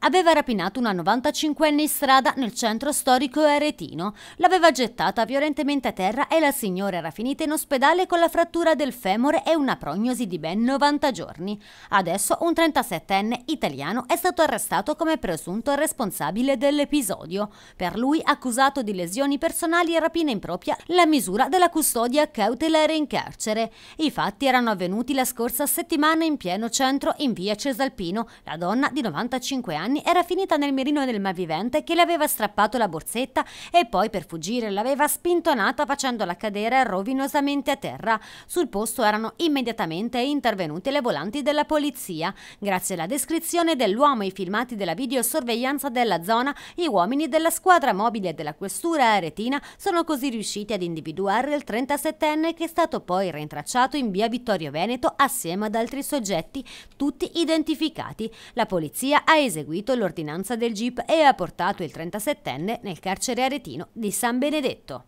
Aveva rapinato una 95enne in strada nel centro storico aretino, l'aveva gettata violentemente a terra e la signora era finita in ospedale con la frattura del femore e una prognosi di ben 90 giorni. Adesso un 37enne italiano è stato arrestato come presunto responsabile dell'episodio. Per lui, accusato di lesioni personali e rapina impropria, la misura della custodia cautelare in carcere. I fatti erano avvenuti la scorsa settimana in pieno centro in via Cesalpino. La donna di 95 anni anni era finita nel mirino del malvivente che le aveva strappato la borsetta e poi per fuggire l'aveva spintonata facendola cadere rovinosamente a terra. Sul posto erano immediatamente intervenute le volanti della polizia. Grazie alla descrizione dell'uomo e ai filmati della videosorveglianza della zona, gli uomini della squadra mobile della questura aretina sono così riusciti ad individuare il 37enne che è stato poi rintracciato in via Vittorio Veneto assieme ad altri soggetti, tutti identificati. La polizia ha eseguito eseguito l'ordinanza del GIP e ha portato il 37enne nel carcere aretino di San Benedetto.